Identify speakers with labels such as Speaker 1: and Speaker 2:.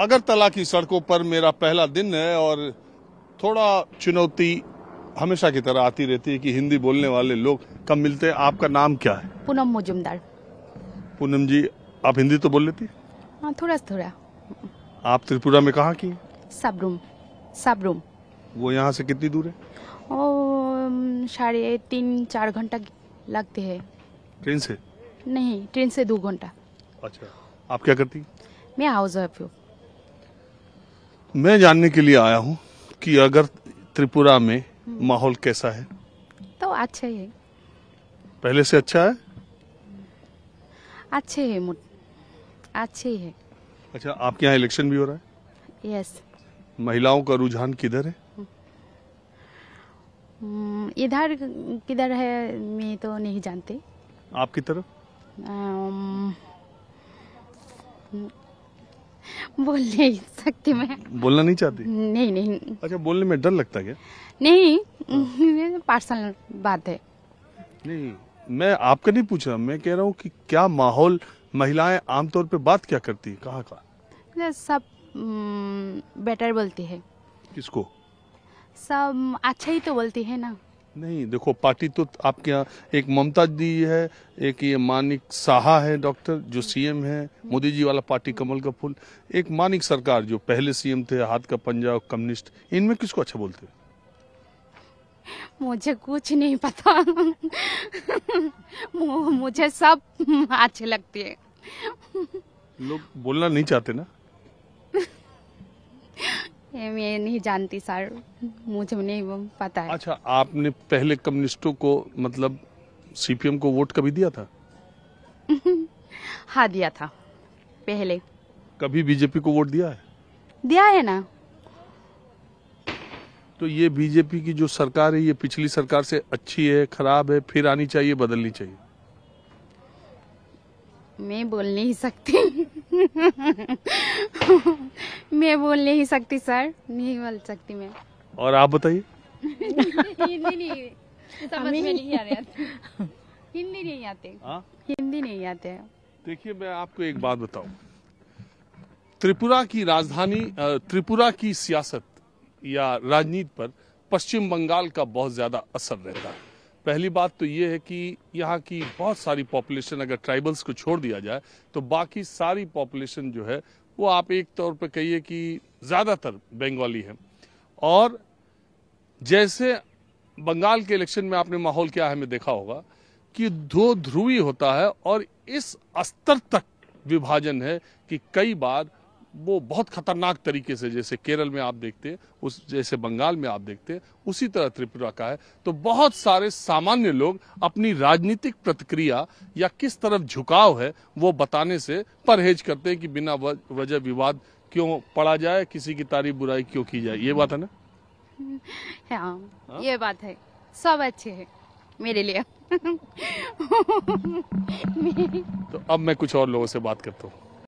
Speaker 1: अगरतला की सड़कों पर मेरा पहला दिन है और थोड़ा चुनौती हमेशा की तरह आती रहती है कि हिंदी बोलने वाले लोग कम मिलते हैं आपका नाम क्या है
Speaker 2: पूनम मुजुमदार
Speaker 1: पूनम जी आप हिंदी तो बोल लेती है
Speaker 2: हाँ, थोड़ा थोड़ा
Speaker 1: आप त्रिपुरा में कहाँ की
Speaker 2: साबरूम साबरूम
Speaker 1: वो यहाँ से कितनी दूर है
Speaker 2: साढ़े तीन चार घंटा लगते हैं ट्रेन से नहीं ट्रेन से दो घंटा
Speaker 1: अच्छा आप क्या करती
Speaker 2: मैं हाउस वाइफ हूँ
Speaker 1: मैं जानने के लिए आया हूँ कि अगर त्रिपुरा में माहौल कैसा है
Speaker 2: तो अच्छा ही है
Speaker 1: पहले से अच्छा है
Speaker 2: अच्छे है अच्छे है
Speaker 1: अच्छा आपके यहाँ इलेक्शन भी हो रहा है यस महिलाओं का रुझान किधर है
Speaker 2: हम्म, इधर किधर है मैं तो नहीं जानती आपकी तरफ बोल नहीं सकती मैं
Speaker 1: बोलना नहीं चाहती नहीं नहीं अच्छा बोलने में डर लगता क्या
Speaker 2: नहीं हाँ। बात है
Speaker 1: नहीं मैं आपका नहीं पूछ रहा मैं कह रहा हूँ कि क्या माहौल महिलाएं आमतौर पे बात क्या करती है कहाँ
Speaker 2: का सब बेटर हम्म, बोलती है किसको सब अच्छा ही तो बोलती है ना
Speaker 1: नहीं देखो पार्टी तो आपके यहाँ एक ममता जी है एक ये मानिक साहा है डॉक्टर जो सीएम है मोदी जी वाला पार्टी कमल का फूल एक मानिक सरकार जो पहले सीएम थे हाथ का पंजा कम्युनिस्ट इनमें किसको अच्छा बोलते
Speaker 2: मुझे कुछ नहीं पता मुझे सब अच्छे लगते है
Speaker 1: लोग बोलना नहीं चाहते ना
Speaker 2: मैं नहीं जानती सर मुझे नहीं पता
Speaker 1: है अच्छा आपने पहले कम्युनिस्टों को मतलब सीपीएम को वोट कभी दिया था
Speaker 2: हाँ दिया था पहले
Speaker 1: कभी बीजेपी को वोट दिया है दिया है ना तो ये बीजेपी की जो सरकार है ये पिछली सरकार से अच्छी है खराब है फिर आनी चाहिए बदलनी चाहिए
Speaker 2: मैं बोल नहीं सकती मैं बोल नहीं सकती सर नहीं बोल सकती मैं और आप बताइए हिंदी नहीं समझ में नहीं आ रहा हिंदी नहीं आते हाँ? हिंदी नहीं आते
Speaker 1: देखिए मैं आपको एक बात बताऊं त्रिपुरा की राजधानी त्रिपुरा की सियासत या राजनीति पर पश्चिम बंगाल का बहुत ज्यादा असर रहता है पहली बात तो ये है कि यहाँ की बहुत सारी पॉपुलेशन अगर ट्राइबल्स को छोड़ दिया जाए तो बाकी सारी पॉपुलेशन जो है वो आप एक तौर पर कहिए कि ज़्यादातर बंगाली है और जैसे बंगाल के इलेक्शन में आपने माहौल क्या है हमें देखा होगा कि दो ध्रुवी होता है और इस स्तर तक विभाजन है कि कई बार वो बहुत खतरनाक तरीके से जैसे केरल में आप देखते हैं उस जैसे बंगाल में आप देखते हैं उसी तरह त्रिपुरा का है तो बहुत सारे सामान्य लोग अपनी राजनीतिक प्रतिक्रिया या किस तरफ झुकाव है वो बताने से परहेज करते हैं कि बिना वजह विवाद क्यों पड़ा जाए किसी की तारीफ बुराई क्यों की जाए ये बात है ना
Speaker 2: हाँ, हाँ, ये बात है सब अच्छे है मेरे लिए
Speaker 1: तो अब मैं कुछ और लोगों से बात करता हूँ